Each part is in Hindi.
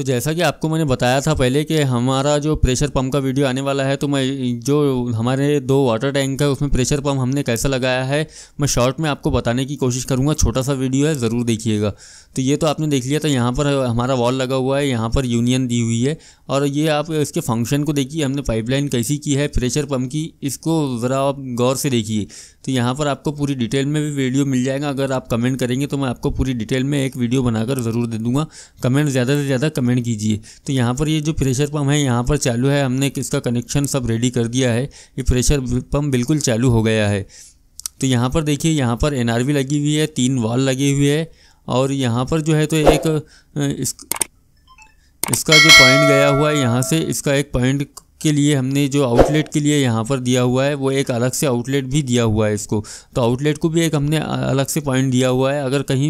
तो जैसा कि आपको मैंने बताया था पहले कि हमारा जो प्रेशर पंप का वीडियो आने वाला है तो मैं जो हमारे दो वाटर टैंक है उसमें प्रेशर पंप हमने कैसा लगाया है मैं शॉर्ट में आपको बताने की कोशिश करूँगा छोटा सा वीडियो है ज़रूर देखिएगा तो ये तो आपने देख लिया था यहाँ पर हमारा वॉल लगा हुआ है यहाँ पर यूनियन दी हुई है और ये आप इसके फंक्शन को देखिए हमने पाइपलाइन कैसी की है प्रेशर पम्प की इसको ज़रा आप गौर से देखिए तो यहाँ पर आपको पूरी डिटेल में भी वीडियो मिल जाएगा अगर आप कमेंट करेंगे तो मैं आपको पूरी डिटेल में एक वीडियो बनाकर ज़रूर दे दूँगा कमेंट ज़्यादा से ज़्यादा कमेंट कीजिए तो यहाँ पर ये जो प्रेशर पम्प है यहाँ पर चालू है हमने इसका कनेक्शन सब रेडी कर दिया है ये प्रेशर पम्प बिल्कुल चालू हो गया है तो यहाँ पर देखिए यहाँ पर एन लगी हुई है तीन वॉल लगी हुई है और यहाँ पर जो है तो एक इसका जो पॉइंट गया हुआ है यहाँ से इसका एक पॉइंट के लिए हमने जो आउटलेट के लिए यहाँ पर दिया हुआ है वो एक अलग से आउटलेट भी दिया हुआ है इसको तो आउटलेट को भी एक हमने अलग से पॉइंट दिया हुआ है अगर कहीं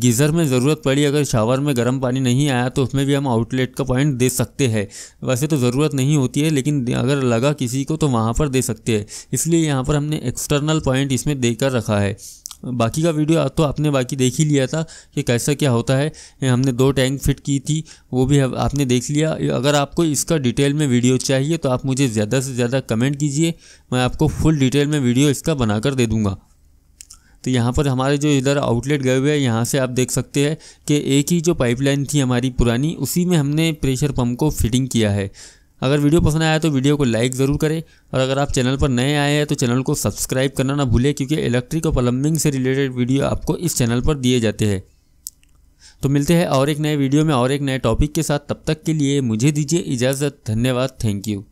गीज़र में ज़रूरत पड़ी अगर शावर में गर्म पानी नहीं आया तो उसमें भी हम आउटलेट का पॉइंट दे सकते हैं वैसे तो ज़रूरत नहीं होती है लेकिन अगर लगा किसी को तो वहाँ पर दे सकते हैं इसलिए यहाँ पर हमने एक्सटर्नल पॉइंट इसमें देकर रखा है बाकी का वीडियो तो आपने बाकी देख ही लिया था कि कैसा क्या होता है हमने दो टैंक फिट की थी वो भी आपने देख लिया अगर आपको इसका डिटेल में वीडियो चाहिए तो आप मुझे ज़्यादा से ज़्यादा कमेंट कीजिए मैं आपको फुल डिटेल में वीडियो इसका बनाकर दे दूँगा तो यहाँ पर हमारे जो इधर आउटलेट गए हुए हैं यहाँ से आप देख सकते हैं कि एक ही जो पाइपलाइन थी हमारी पुरानी उसी में हमने प्रेशर पम्प को फिटिंग किया है अगर वीडियो पसंद आया तो वीडियो को लाइक ज़रूर करें और अगर आप चैनल पर नए आए हैं तो चैनल को सब्सक्राइब करना ना भूलें क्योंकि इलेक्ट्रिक और प्लम्बिंग से रिलेटेड वीडियो आपको इस चैनल पर दिए जाते हैं तो मिलते हैं और एक नए वीडियो में और एक नए टॉपिक के साथ तब तक के लिए मुझे दीजिए इजाज़त धन्यवाद थैंक यू